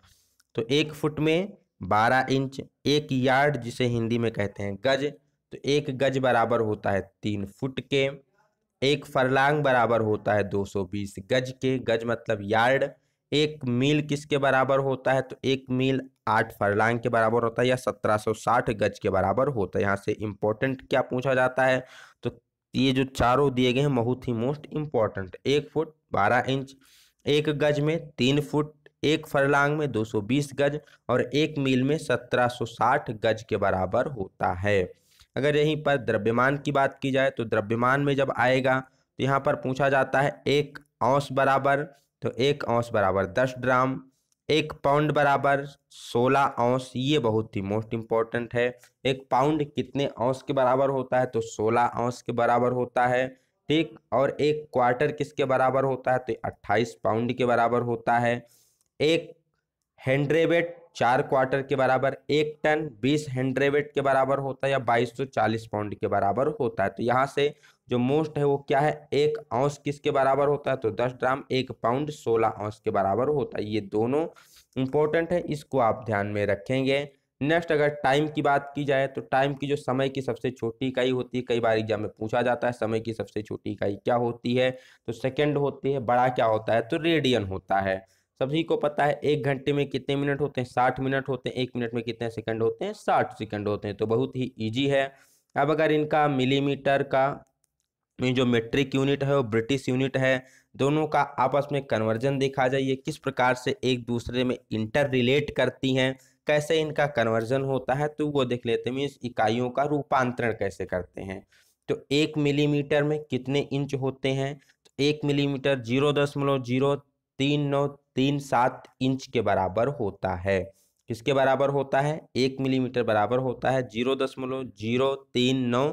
तो एक फुट में बारह इंच एक यार्ड जिसे हिंदी में कहते हैं गज तो एक गज बराबर होता है तीन फुट के एक फरलांग बराबर होता है 220 गज के गज मतलब यार्ड एक मील किसके बराबर होता है तो एक मील आठ फरलांग के बराबर होता है या 1760 गज के बराबर होता है यहाँ से इम्पोर्टेंट क्या पूछा जाता है तो ये जो चारों दिए गए हैं बहुत ही मोस्ट इम्पॉर्टेंट एक फुट बारह इंच एक गज में तीन फुट एक फरलांग में 220 गज और एक मील में 1760 गज के बराबर होता है अगर यहीं पर द्रव्यमान की बात की जाए तो द्रव्यमान में जब आएगा तो यहाँ पर पूछा जाता है एक औंस बराबर तो एक औंस बराबर दस ग्राम एक पाउंड बराबर सोलह औंस ये बहुत ही मोस्ट इम्पॉर्टेंट है एक पाउंड कितने औंस के बराबर होता है तो सोलह औंस के बराबर होता है ठीक और एक क्वार्टर किसके बराबर होता है तो अट्ठाईस पाउंड के बराबर होता है एक हैंड्रेवेट चार क्वार्टर के बराबर एक टन बीस हैंड्रेवेट के बराबर होता है या बाईस सौ चालीस पाउंड के बराबर होता है तो यहाँ से जो मोस्ट है वो क्या है एक औंस किसके बराबर होता है तो दस ग्राम एक पाउंड सोलह औंस के बराबर होता है ये दोनों इंपॉर्टेंट है इसको आप ध्यान में रखेंगे नेक्स्ट अगर टाइम की बात की जाए तो टाइम की जो समय की सबसे छोटी इकाई होती है कई बार एग्जाम में पूछा जाता है समय की सबसे छोटी इकाई क्या होती है तो सेकंड होती है बड़ा क्या होता है तो रेडियन होता है सभी को पता है एक घंटे में कितने मिनट होते हैं साठ मिनट होते हैं एक मिनट में कितने सेकंड होते हैं साठ सेकंड होते हैं तो बहुत ही ईजी है अब अगर इनका मिलीमीटर का जो मेट्रिक यूनिट है वो ब्रिटिश यूनिट है दोनों का आपस में कन्वर्जन देखा जाए ये किस प्रकार से एक दूसरे में इंटर रिलेट करती हैं कैसे इनका कन्वर्जन होता है तो वो देख लेते हैं मीन्स इकाइयों का रूपांतरण कैसे करते हैं तो एक मिलीमीटर में कितने इंच होते हैं तो एक मिलीमीटर जीरो दशमलव जीरो तीन नौ तीन सात इंच के बराबर होता है किसके बराबर होता है एक मिलीमीटर बराबर होता है जीरो दशमलव जीरो तीन नौ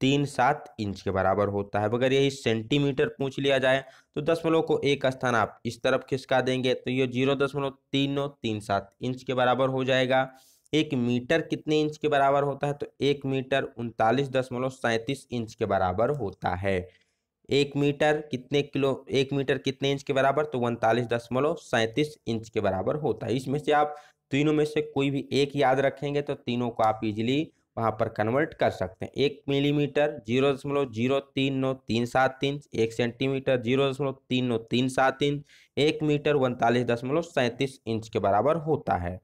तीन सात इंच के बराबर होता है अगर यही सेंटीमीटर पूछ लिया जाए तो दशमलव को एक स्थान आप इस तरफ खिसका देंगे तो ये जीरो दशमलव तीन नौ तीन सात इंच के बराबर हो जाएगा एक मीटर कितने इंच के बराबर होता है तो एक मीटर उनतालीस दशमलव सैंतीस इंच के बराबर होता है एक मीटर कितने किलो एक मीटर कितने इंच के बराबर तो उनतालीस दशमलव सैंतीस इंच के बराबर होता है इसमें से आप तीनों में से कोई भी एक याद रखेंगे तो तीनों को आप इजीली वहां पर कन्वर्ट कर सकते हैं एक मिलीमीटर जीरो दशमलव जीरो तीन नौ तीन सात इंच एक सेंटीमीटर जीरो दशमलव तीन नौ तीन सात इंच एक मीटर उनतालीस दशमलव सैंतीस इंच के बराबर होता है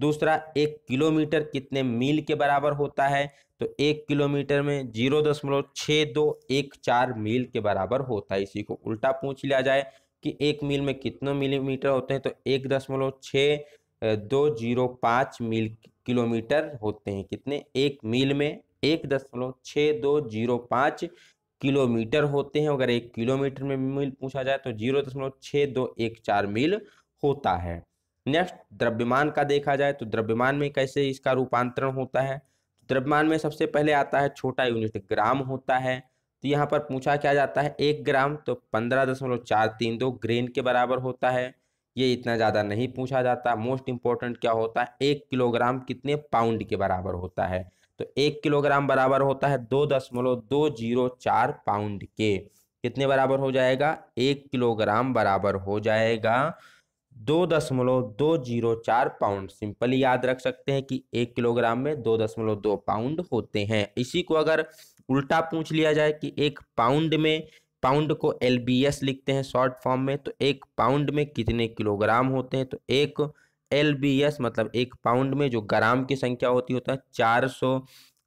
दूसरा एक किलोमीटर कितने मील के बराबर होता है तो एक किलोमीटर में जीरो दशमलव छः दो एक चार मील के बराबर होता है इसी को उल्टा पूछ लिया जाए कि एक मील में कितने मिलीमीटर होते हैं तो एक दशमलव छः दो जीरो पाँच मील किलोमीटर होते हैं कितने एक मील में एक दशमलव छः दो जीरो पाँच किलोमीटर होते हैं अगर एक किलोमीटर में मील पूछा जाए तो जीरो दशमलव छः दो एक चार मील होता है नेक्स्ट द्रव्यमान का देखा जाए तो द्रव्यमान में कैसे इसका रूपांतरण होता है द्रव्यमान में सबसे पहले आता है छोटा यूनिट ग्राम होता है तो यहाँ पर पूछा क्या जाता है एक ग्राम तो पंद्रह दशमलव चार तीन दो ग्रेन के बराबर होता है ये इतना ज़्यादा नहीं पूछा जाता मोस्ट इम्पॉर्टेंट क्या होता है एक किलोग्राम कितने पाउंड के बराबर होता है तो एक किलोग्राम बराबर होता है दो दशमलव दो जीरो चार पाउंड के कितने बराबर हो जाएगा एक किलोग्राम बराबर हो जाएगा दो दशमलव दो जीरो चार पाउंड सिंपली याद रख सकते हैं कि एक किलोग्राम में दो दशमलव दो पाउंड होते हैं इसी को अगर उल्टा पूछ लिया जाए कि एक पाउंड में पाउंड को एल लिखते हैं शॉर्ट फॉर्म में तो एक पाउंड में कितने किलोग्राम होते हैं तो एक एल मतलब एक पाउंड में जो ग्राम की संख्या होती होता है चार सौ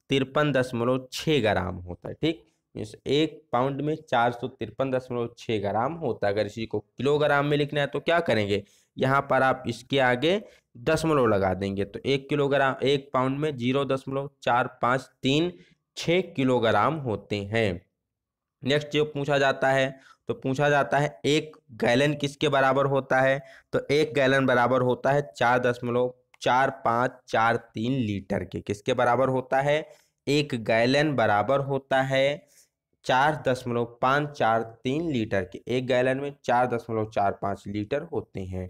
तिरपन दशमलव छः ग्राम होता है ठीक मीन्स एक पाउंड में चार सौ तिरपन दशमलव छः ग्राम होता है अगर इसी को किलोग्राम में लिखना है तो क्या करेंगे यहाँ पर आप इसके आगे दशमलव लगा देंगे तो एक किलोग्राम एक पाउंड में जीरो दशमलव चार पाँच तीन छः किलोग्राम होते हैं नेक्स्ट जो पूछा जाता है तो पूछा जाता है एक गैलन किसके बराबर होता है तो एक गैलन बराबर होता है चार दशमलव चार पाँच चार तीन लीटर के किसके बराबर होता है एक गैलन बराबर होता है चार दशमलव पाँच चार तीन लीटर के एक गैलन में चार दशमलव चार पाँच लीटर होते हैं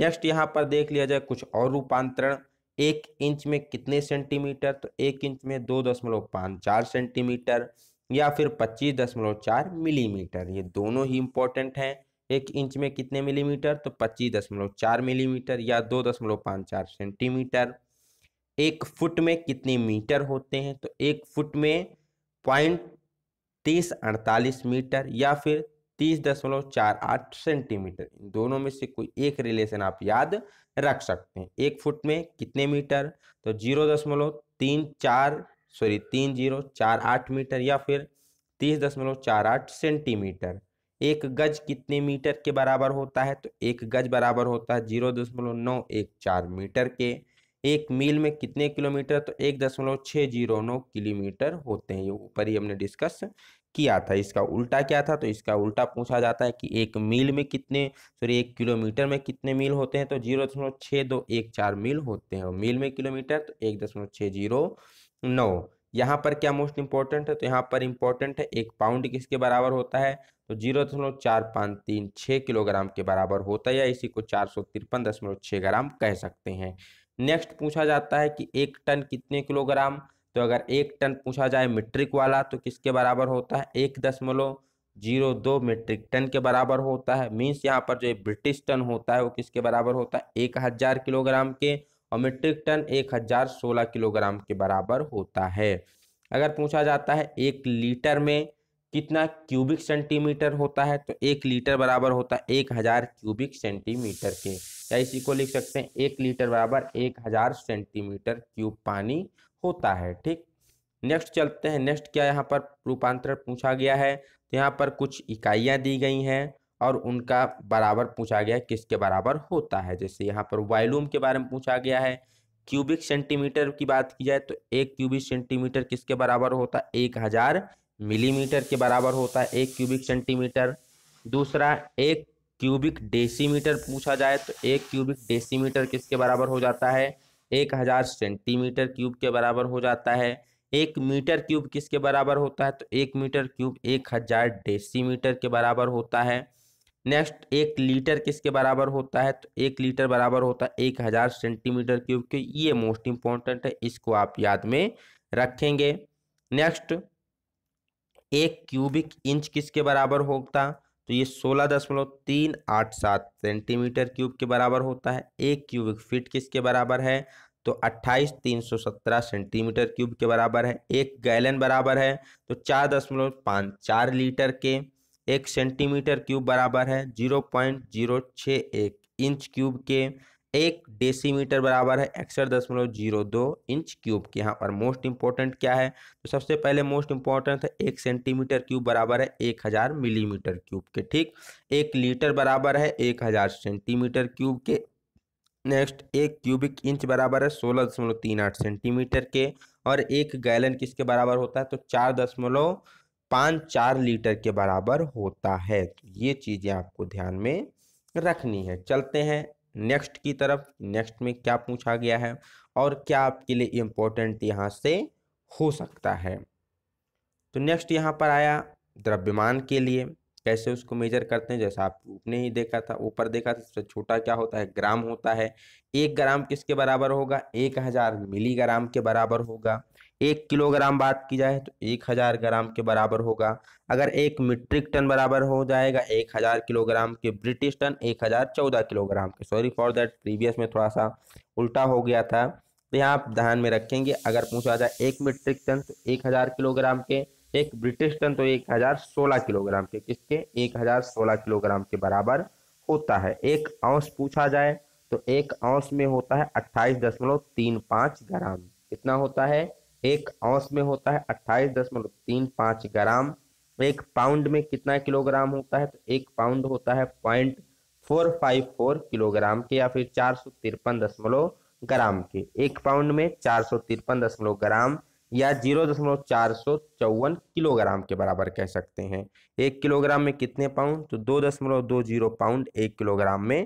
नेक्स्ट यहाँ पर देख लिया जाए कुछ और रूपांतरण एक इंच में कितने सेंटीमीटर तो एक इंच में दो दशमलव पाँच चार सेंटीमीटर या फिर पच्चीस दशमलव चार मिलीमीटर ये दोनों ही इंपॉर्टेंट हैं एक इंच में कितने मिलीमीटर तो पच्चीस दशमलव चार मिलीमीटर या दो दशमलव पाँच चार सेंटीमीटर एक फुट में कितने मीटर होते हैं तो एक फुट में पॉइंट तीस अड़तालीस मीटर या फिर तीस दशमलव चार आठ सेंटीमीटर इन दोनों में से कोई एक रिलेशन आप याद रख सकते हैं एक फुट में कितने मीटर तो जीरो दशमलव तीन चार सॉरी तीन जीरो चार आठ मीटर या फिर तीस दशमलव चार आठ सेंटीमीटर एक गज कितने मीटर के बराबर होता है तो एक गज बराबर होता है जीरो दशमलव नौ एक चार मीटर के एक मील में कितने किलोमीटर तो एक दशमलव छः जीरो नौ किलोमीटर होते हैं ये ऊपर ही हमने डिस्कस किया था इसका उल्टा क्या था तो इसका उल्टा पूछा जाता है कि एक मील में कितने सॉरी एक किलोमीटर में कितने मील होते हैं तो जीरो दशमलव छः दो एक चार मील होते हैं मील में किलोमीटर तो एक दशमलव छः जीरो नौ यहाँ पर क्या मोस्ट इंपॉर्टेंट है तो यहाँ पर इंपॉर्टेंट है एक पाउंड किसके बराबर होता है तो जीरो दशमलव चार पाँच तीन छः किलोग्राम के बराबर होता है या इसी को चार सौ तिरपन दशमलव छः ग्राम कह सकते हैं नेक्स्ट पूछा जाता है कि एक टन कितने किलोग्राम तो अगर एक टन पूछा जाए मीट्रिक वाला तो किसके बराबर होता है एक दशमलव जीरो दो मीट्रिक टन के बराबर होता है मीन्स यहाँ पर जो ब्रिटिश टन होता है वो किसके बराबर होता है एक हज़ार किलोग्राम के और मीट्रिक टन एक हज़ार सोलह किलोग्राम के बराबर होता है अगर पूछा जाता है एक लीटर में कितना क्यूबिक सेंटीमीटर होता है तो एक लीटर बराबर होता है एक हजार क्यूबिक सेंटीमीटर के या इसी को लिख सकते हैं एक लीटर बराबर एक हजार सेंटीमीटर क्यूब पानी होता है ठीक नेक्स्ट चलते हैं नेक्स्ट क्या यहाँ पर रूपांतरण पूछा गया है तो यहाँ पर कुछ इकाइयाँ दी गई हैं और उनका बराबर पूछा गया किसके बराबर होता है जैसे यहाँ पर वॉल्यूम के बारे में पूछा गया है क्यूबिक सेंटीमीटर की बात की जाए तो एक क्यूबिक सेंटीमीटर किसके बराबर होता है एक हजार मिलीमीटर के बराबर होता है एक क्यूबिक सेंटीमीटर दूसरा एक क्यूबिक डेसीमीटर पूछा जाए तो एक क्यूबिक डेसीमीटर किसके बराबर हो जाता है एक हज़ार सेंटीमीटर क्यूब के बराबर हो जाता है एक मीटर क्यूब किसके बराबर होता है तो एक मीटर क्यूब एक हज़ार डेसीमीटर के बराबर होता है नेक्स्ट एक लीटर किसके बराबर होता है तो एक लीटर बराबर होता है एक हज़ार सेंटीमीटर क्यूब के ये मोस्ट इम्पॉर्टेंट है इसको आप याद में रखेंगे नेक्स्ट एक क्यूबिक इंच किसके बराबर होता तो ये सोलह दशमलव तीन आठ सात सेंटीमीटर क्यूब के बराबर होता है एक क्यूबिक फीट किसके बराबर है तो अट्ठाईस तीन सौ सत्रह सेंटीमीटर क्यूब के बराबर है एक गैलन बराबर है तो चार दशमलव पाँच चार लीटर के एक सेंटीमीटर क्यूब बराबर है जीरो पॉइंट जीरो छः एक इंच क्यूब के एक डेसीमीटर बराबर है इकसठ दशमलव जीरो दो इंच क्यूब के यहाँ पर मोस्ट इम्पोर्टेंट क्या है तो सबसे पहले मोस्ट इम्पोर्टेंट है एक सेंटीमीटर क्यूब बराबर है एक हज़ार मिलीमीटर क्यूब के ठीक एक लीटर बराबर है एक हज़ार सेंटीमीटर क्यूब के नेक्स्ट एक क्यूबिक इंच बराबर है सोलह दशमलव तीन आठ सेंटीमीटर के और एक गैलन किसके बराबर होता है तो चार दशमलव पाँच चार लीटर के बराबर होता है तो ये चीज़ें आपको ध्यान में रखनी है चलते हैं नेक्स्ट की तरफ नेक्स्ट में क्या पूछा गया है और क्या आपके लिए इम्पोर्टेंट यहाँ से हो सकता है तो नेक्स्ट यहाँ पर आया द्रव्यमान के लिए कैसे उसको मेजर करते हैं जैसा आप ही देखा था ऊपर देखा था सबसे छोटा क्या होता है ग्राम होता है एक ग्राम किसके बराबर होगा एक हज़ार मिलीग्राम के बराबर होगा एक किलोग्राम बात की जाए तो एक हज़ार ग्राम के बराबर होगा अगर एक मीट्रिक टन बराबर हो जाएगा एक हज़ार किलोग्राम के ब्रिटिश टन एक हज़ार चौदह किलोग्राम के सॉरी फॉर दैट प्रीवियस में थोड़ा सा उल्टा हो गया था तो यहाँ आप ध्यान में रखेंगे अगर पूछा जाए एक मीट्रिक टन तो एक हज़ार किलोग्राम के एक ब्रिटिश टन तो एक हज़ार सोलह किलोग्राम के किसके एक हज़ार सोलह किलोग्राम के बराबर होता है एक औंस पूछा जाए तो एक औंस में होता है अट्ठाईस दशमलव तीन पाँच ग्राम कितना होता है एक औंस में होता है अट्ठाईस दशमलव तीन पाँच ग्राम एक पाउंड में कितना किलोग्राम होता है तो एक पाउंड होता है point four five four kilogram के या फिर चार सौ तिरपन दशमलव ग्राम के एक पाउंड में चार सौ तिरपन दशमलव ग्राम या जीरो दशमलव चार सौ चौवन किलोग्राम के बराबर कह सकते हैं एक किलोग्राम में कितने पाउंड तो दो दशमलव दो जीरो पाउंड एक किलोग्राम में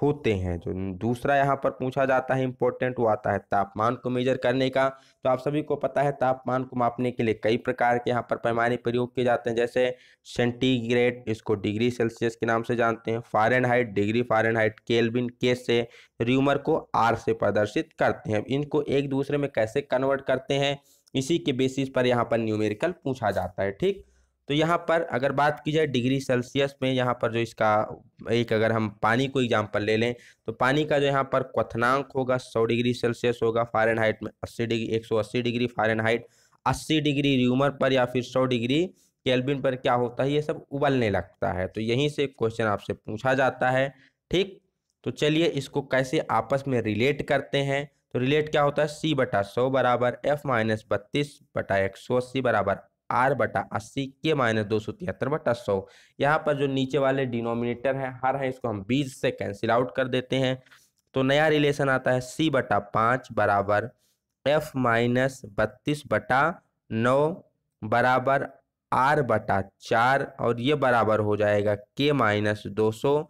होते हैं जो दूसरा यहाँ पर पूछा जाता है इम्पोर्टेंट वो आता है तापमान को मेजर करने का तो आप सभी को पता है तापमान को मापने के लिए कई प्रकार के यहाँ पर पैमाने प्रयोग किए जाते हैं जैसे सेंटीग्रेड इसको डिग्री सेल्सियस के नाम से जानते हैं फारेनहाइट डिग्री फारेनहाइट केल्विन के से र्यूमर को आर से प्रदर्शित करते हैं इनको एक दूसरे में कैसे कन्वर्ट करते हैं इसी के बेसिस पर यहाँ पर न्यूमेरिकल पूछा जाता है ठीक तो यहाँ पर अगर बात की जाए डिग्री सेल्सियस में यहाँ पर जो इसका एक अगर हम पानी को एग्जाम्पल ले लें तो पानी का जो यहाँ पर क्वथनांक होगा सौ डिग्री सेल्सियस होगा फ़ारेनहाइट में अस्सी डिग्री एक सौ अस्सी डिग्री फ़ारेनहाइट अस्सी डिग्री र्यूमर पर या फिर सौ डिग्री कैलबिन पर क्या होता है ये सब उबलने लगता है तो यहीं से क्वेश्चन आपसे पूछा जाता है ठीक तो चलिए इसको कैसे आपस में रिलेट करते हैं तो रिलेट क्या होता है सी बटा सौ बराबर एफ माइनस बत्तीस बटा एक सौ अस्सी बराबर आर बटा अस्सी के माइनस दो सौ तिहत्तर बटा सौ यहाँ पर जो नीचे वाले डिनोमिनेटर है हर है इसको हम बीस से कैंसिल आउट कर देते हैं तो नया रिलेशन आता है सी बटा पाँच बराबर एफ माइनस बत्तीस बटा नौ बराबर आर बटा चार और ये बराबर हो जाएगा के माइनस दो सौ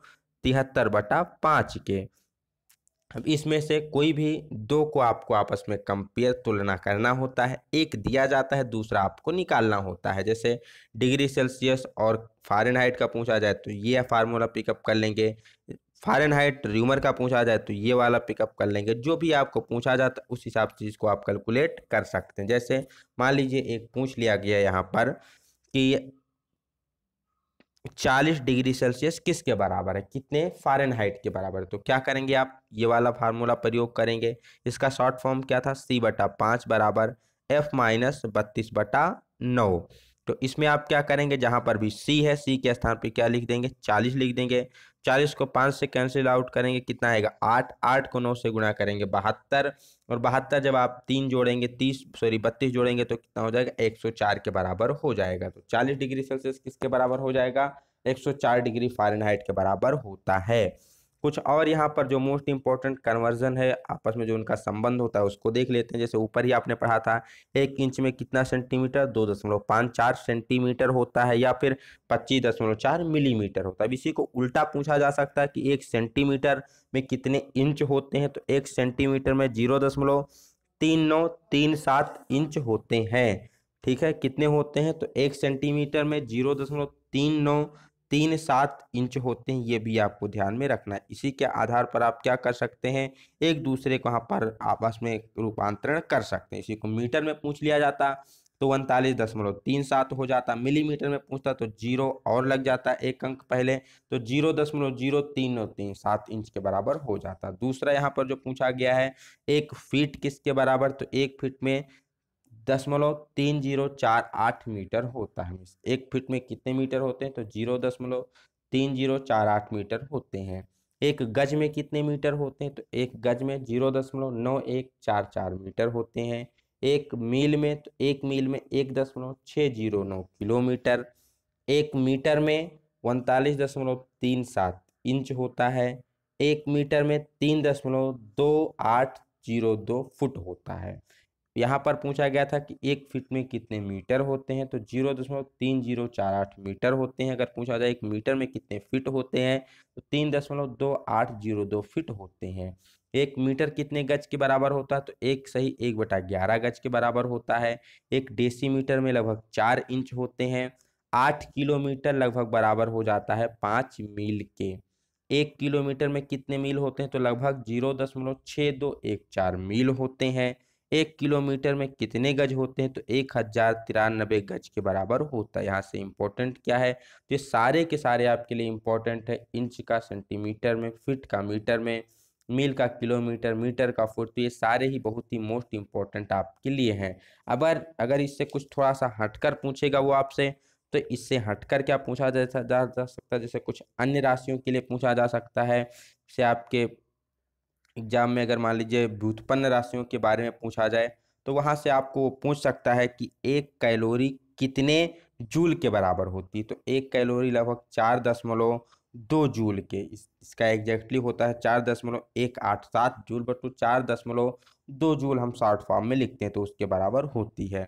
तिहत्तर बटा पाँच के अब इसमें से कोई भी दो को आपको आपस में कंपेयर तुलना करना होता है एक दिया जाता है दूसरा आपको निकालना होता है जैसे डिग्री सेल्सियस और फारेनहाइट का पूछा जाए तो ये फार्मूला पिकअप कर लेंगे फारेनहाइट र्यूमर का पूछा जाए तो ये वाला पिकअप कर लेंगे जो भी आपको पूछा जाता है उस हिसाब से इसको आप कैलकुलेट कर सकते हैं जैसे मान लीजिए एक पूछ लिया गया यहाँ पर कि चालीस डिग्री सेल्सियस किसके बराबर है कितने फारेनहाइट के बराबर है तो क्या करेंगे आप ये वाला फार्मूला प्रयोग करेंगे इसका शॉर्ट फॉर्म क्या था सी बटा पाँच बराबर एफ माइनस बत्तीस बटा नौ तो इसमें आप क्या करेंगे जहाँ पर भी सी है सी के स्थान पर क्या लिख देंगे चालीस लिख देंगे चालीस को पाँच से कैंसिल आउट करेंगे कितना आएगा आठ आठ को नौ से गुणा करेंगे बहत्तर और बहत्तर जब आप तीन जोड़ेंगे तीस सॉरी बत्तीस जोड़ेंगे तो कितना हो जाएगा एक सौ चार के बराबर हो जाएगा तो चालीस डिग्री सेल्सियस किसके बराबर हो जाएगा एक सौ चार डिग्री फारेनहाइट के बराबर होता है कुछ और यहाँ पर जो मोस्ट इंपॉर्टेंट कन्वर्जन है आपस में जो उनका संबंध होता है उसको देख लेते हैं जैसे ऊपर ही आपने पढ़ा था एक इंच में कितना सेंटीमीटर दो दशमलव पाँच चार सेंटीमीटर होता है या फिर पच्चीस दशमलव चार मिलीमीटर होता है इसी को उल्टा पूछा जा सकता है कि एक सेंटीमीटर में कितने इंच होते हैं तो एक सेंटीमीटर में जीरो दशमलव तीन नौ तीन सात इंच होते हैं ठीक है कितने होते हैं तो एक सेंटीमीटर में जीरो दशमलव तीन नौ तीन सात इंच होते हैं ये भी आपको ध्यान में रखना है इसी के आधार पर आप क्या कर सकते हैं एक दूसरे को यहाँ पर आपस में रूपांतरण कर सकते हैं इसी को मीटर में पूछ लिया जाता तो उनतालीस दशमलव तीन सात हो जाता मिलीमीटर में पूछता तो जीरो और लग जाता एक अंक पहले तो जीरो दशमलव जीरो तीन और तीन सात इंच के बराबर हो जाता दूसरा यहाँ पर जो पूछा गया है एक फीट किसके बराबर तो एक फीट में दशमलव तीन जीरो चार आठ मीटर होता है एक फिट में कितने मीटर होते हैं तो जीरो दशमलव तीन जीरो चार आठ मीटर होते हैं एक गज में कितने मीटर होते हैं तो एक गज में जीरो दशमलव नौ एक चार चार मीटर होते हैं एक मील में तो एक मील में एक दशमलव छः जीरो नौ किलोमीटर एक मीटर में उनतालीस दशमलव तीन सात इंच होता है एक मीटर में तीन दशमलव दो आठ जीरो दो फुट होता है यहाँ पर पूछा गया था कि एक फीट में कितने मीटर होते हैं तो जीरो दशमलव तीन जीरो चार आठ मीटर होते हैं अगर पूछा जाए एक मीटर में कितने फीट होते हैं तो तीन दशमलव दो आठ जीरो दो फीट होते हैं एक मीटर कितने गज के बराबर होता है तो एक सही एक बटा ग्यारह गज के बराबर होता है एक डेसीमीटर में लगभग चार इंच होते हैं आठ किलोमीटर लगभग बराबर हो जाता है पाँच मील के एक किलोमीटर में कितने मील होते हैं तो लगभग जीरो दशमलव छः दो एक चार मील होते हैं एक किलोमीटर में कितने गज होते हैं तो एक हजार तिरानबे गज के बराबर होता है यहाँ से इम्पोर्टेंट क्या है तो ये सारे के सारे आपके लिए इम्पोर्टेंट है इंच का सेंटीमीटर में फिट का मीटर में मील का किलोमीटर मीटर का फुट तो ये सारे ही बहुत ही मोस्ट इम्पॉर्टेंट आपके लिए हैं अगर अगर इससे कुछ थोड़ा सा हटकर पूछेगा वो आपसे तो इससे हटकर क्या पूछा जा, जा, जा सकता है जैसे कुछ अन्य राशियों के लिए पूछा जा सकता है जैसे आपके एग्जाम में अगर मान लीजिए व्युत्पन्न राशियों के बारे में पूछा जाए तो वहाँ से आपको पूछ सकता है कि एक कैलोरी कितने जूल के बराबर होती है तो एक कैलोरी लगभग चार दशमलव दो जूल के इस, इसका एग्जैक्टली होता है चार दशमलव एक आठ सात जूल बट चार दशमलव दो जूल हम शॉर्ट फॉर्म में लिखते हैं तो उसके बराबर होती है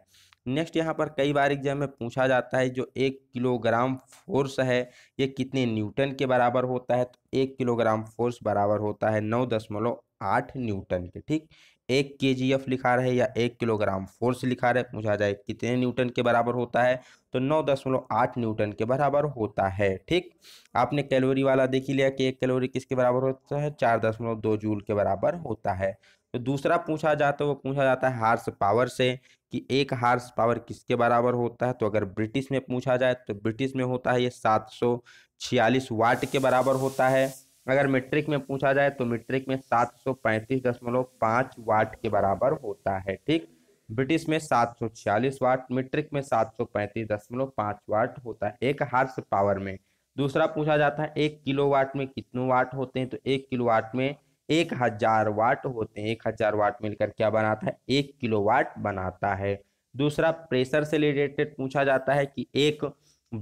नेक्स्ट यहाँ पर कई बार एग्जाम में पूछा जाता है जो एक किलोग्राम फोर्स है ये कितने न्यूटन के बराबर होता है तो एक किलोग्राम फोर्स बराबर होता है नौ दशमलव आठ न्यूटन के ठीक एक के जी एफ लिखा रहे या एक किलोग्राम फोर्स लिखा रहे पूछा जाए कितने न्यूटन के बराबर होता है तो नौ दशमलव आठ न्यूटन के बराबर होता है ठीक आपने कैलोरी वाला देख ही लिया कि एक कैलोरी किसके बराबर होता है चार दशमलव दो जूल के बराबर होता है तो दूसरा पूछा जाता है वो पूछा जाता है हार्स पावर से कि एक हार्स पावर किसके बराबर होता है तो अगर ब्रिटिश में पूछा जाए तो ब्रिटिश में होता है ये सात सौ छियालीस वाट के बराबर होता है अगर मेट्रिक में पूछा जाए तो मेट्रिक में सात सौ पैंतीस दशमलव पाँच वाट के बराबर होता है ठीक ब्रिटिश में सात सौ छियालीस वाट मीट्रिक में सात सौ पैंतीस दशमलव पाँच वाट होता है एक हार्स पावर में दूसरा पूछा जाता है एक किलो वाट में कितने वाट होते हैं तो एक किलो वाट में एक हजार वाट होते हैं एक हजार वाट मिलकर क्या बनाता है एक किलो वाट बनाता है दूसरा प्रेशर से रिलेटेड पूछा जाता है कि एक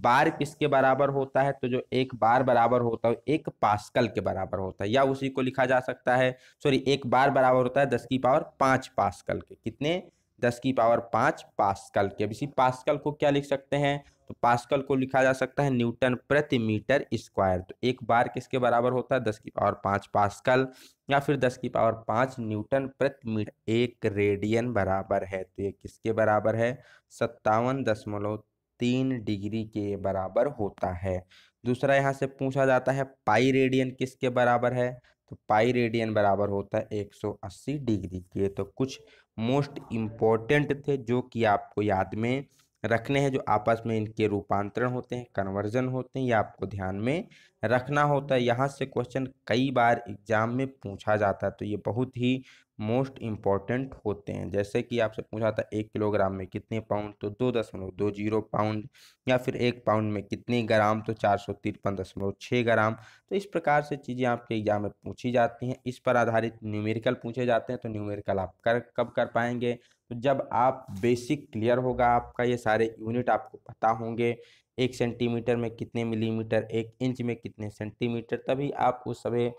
बार किसके बराबर होता है तो जो एक बार बराबर होता है एक पास्कल के बराबर होता है या उसी को लिखा जा सकता है सॉरी एक बार बराबर होता है दस की पावर पाँच पास्कल के कितने दस की पावर पाँच पास्कल की अब इसी पास्कल को क्या लिख सकते हैं तो पास्कल को लिखा जा सकता है न्यूटन प्रति मीटर स्क्वायर तो एक बार किसके बराबर होता है दस की पावर पाँच पास्कल या फिर दस की पावर पाँच न्यूटन प्रति मीटर एक रेडियन बराबर है तो ये किसके बराबर है सत्तावन दशमलव तीन डिग्री के बराबर होता है दूसरा यहाँ से पूछा जाता है पाई रेडियन किसके बराबर है तो पाई रेडियन बराबर होता है 180 डिग्री के तो कुछ मोस्ट इम्पॉर्टेंट थे जो कि आपको याद में रखने हैं जो आपस में इनके रूपांतरण होते हैं कन्वर्जन होते हैं ये आपको ध्यान में रखना होता है यहाँ से क्वेश्चन कई बार एग्जाम में पूछा जाता है तो ये बहुत ही मोस्ट इम्पॉर्टेंट होते हैं जैसे कि आपसे पूछा था एक किलोग्राम में कितने पाउंड तो दो दशमलव दो जीरो पाउंड या फिर एक पाउंड में कितने ग्राम तो चार सौ तिरपन दशमलव छः ग्राम तो इस प्रकार से चीज़ें आपके एग्जाम में पूछी जाती हैं इस पर आधारित न्यूमेरिकल पूछे जाते हैं तो न्यूमेरिकल आप कर कब कर पाएंगे तो जब आप बेसिक क्लियर होगा आपका ये सारे यूनिट आपको पता होंगे एक सेंटीमीटर में कितने मिलीमीटर एक इंच में कितने सेंटीमीटर तभी आप उस सभी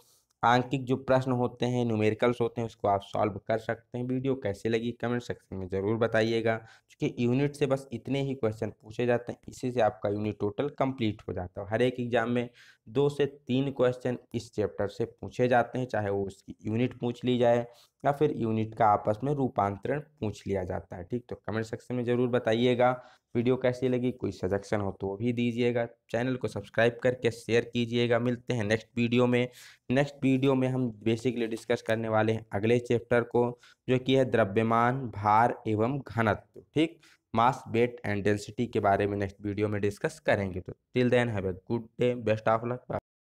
आंकिक जो प्रश्न होते हैं न्यूमेरिकल्स होते हैं उसको आप सॉल्व कर सकते हैं वीडियो कैसे लगी कमेंट सेक्शन में ज़रूर बताइएगा क्योंकि यूनिट से बस इतने ही क्वेश्चन पूछे जाते हैं इसी से आपका यूनिट टोटल कंप्लीट हो जाता है हर एक एग्जाम में दो से तीन क्वेश्चन इस चैप्टर से पूछे जाते हैं चाहे वो उसकी यूनिट पूछ ली जाए या फिर यूनिट का आपस में रूपांतरण पूछ लिया जाता है ठीक तो कमेंट सेक्शन में ज़रूर बताइएगा वीडियो कैसी लगी कोई सजेशन हो तो वो भी दीजिएगा चैनल को सब्सक्राइब करके शेयर कीजिएगा मिलते हैं नेक्स्ट वीडियो में नेक्स्ट वीडियो में हम बेसिकली डिस्कस करने वाले हैं अगले चैप्टर को जो कि है द्रव्यमान भार एवं घनत्व ठीक मास वेट एंड डेंसिटी के बारे में नेक्स्ट वीडियो में डिस्कस करेंगे तो till then have a good day best of luck